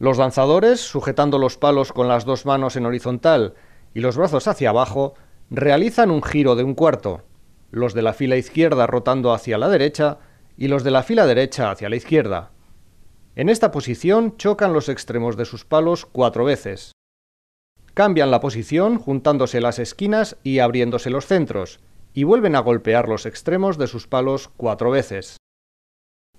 Los danzadores, sujetando los palos con las dos manos en horizontal y los brazos hacia abajo, realizan un giro de un cuarto, los de la fila izquierda rotando hacia la derecha y los de la fila derecha hacia la izquierda. En esta posición chocan los extremos de sus palos cuatro veces. Cambian la posición juntándose las esquinas y abriéndose los centros, y vuelven a golpear los extremos de sus palos cuatro veces.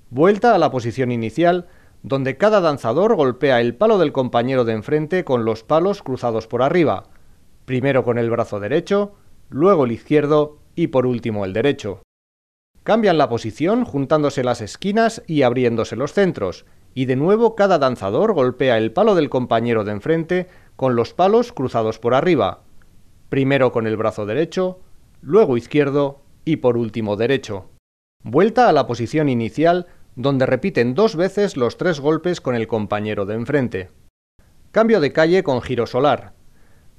Vuelta a la posición inicial donde cada danzador golpea el palo del compañero de enfrente con los palos cruzados por arriba, primero con el brazo derecho, luego el izquierdo y por último el derecho. Cambian la posición juntándose las esquinas y abriéndose los centros, y de nuevo cada danzador golpea el palo del compañero de enfrente con los palos cruzados por arriba, primero con el brazo derecho, luego izquierdo y por último derecho. Vuelta a la posición inicial donde repiten dos veces los tres golpes con el compañero de enfrente. Cambio de calle con giro solar.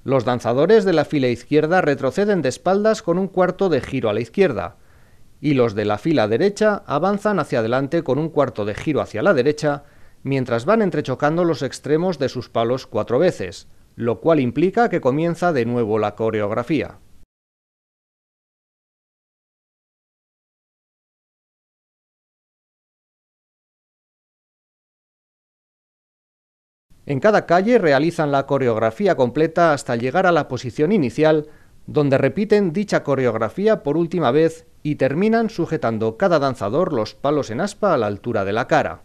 Los danzadores de la fila izquierda retroceden de espaldas con un cuarto de giro a la izquierda, y los de la fila derecha avanzan hacia adelante con un cuarto de giro hacia la derecha, mientras van entrechocando los extremos de sus palos cuatro veces, lo cual implica que comienza de nuevo la coreografía. En cada calle realizan la coreografía completa hasta llegar a la posición inicial, donde repiten dicha coreografía por última vez y terminan sujetando cada danzador los palos en aspa a la altura de la cara.